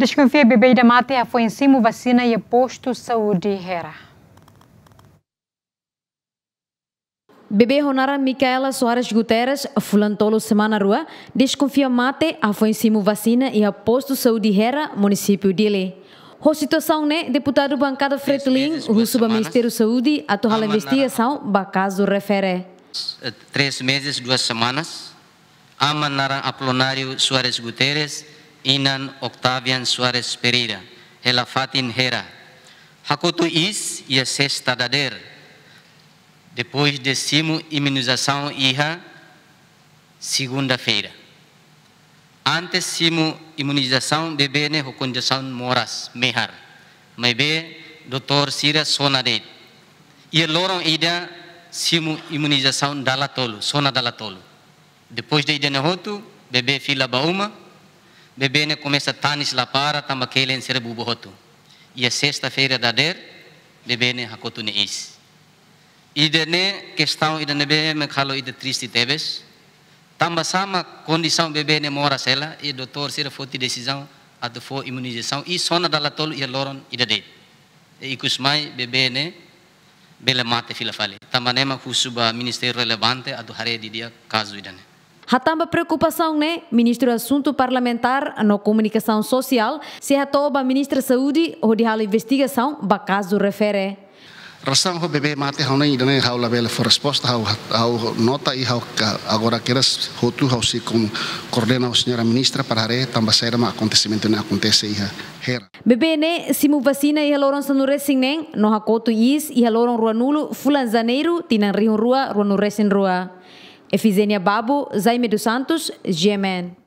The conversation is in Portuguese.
Desconfia bebê da mate, foi em cima vacina e posto saúde Hera. Bebê Honara Micaela Soares Guterres, fulantolo semana rua, desconfia mate, em cima vacina e posto saúde hera, município dele. A situação, né, deputado bancada Fretlin, o do Ministério da Saúde, atual investigação, caso refere. Três meses, duas semanas, manara a plenário Soares Guterres, Inan Octavian Suarez Pereira, ela Fatin Hera. Hakutu is e dader. Depois decimo imunização ira segunda-feira. Antes simo imunização bebê ne né, recondição moras, mehar. Mebe, Dr. Sira Sonade. E loron ida simo imunização dalatolo, sona dalatolo. Depois de ida na né, roto, bebê fila bauma, bebê come tá satanis lapara tamba tá kelen ser bubu hotu. Ia sexta-feira da der, bebê ne hakotu ne is. Ida ne questão ida ne bebê me calo ida triste teves. Tamba tá sama condição bebê ne mora sela e doutor ser foti decisão do fo imunização e sona dala tolo ia loron ida de. E ikusmai bebê bele bela mate fila fale. Tamba nema kusuba ministério relevante a do hare di dia caso ida ne. Hatamba preocupação, né? Ministro Assunto Parlamentar no Comunicação Social, se hatoba Ministra Saúde, rodeala investigação, ba caso refere. Ração o bebê mate hau nem idane hau labela for resposta hau hau nota e hau agora queiras rotu hau se como coordena o senhora ministra para re tamba sair ma acontecimento ne acontece iha hera. Bebê ne né? se mu vacina e haloron sanu resin nen né? no hakoto is e haloron Ruanulu, fulan janeiro tinan rio rua ruanu resin rua. Efizênia Babo, Zaime dos Santos, GMN.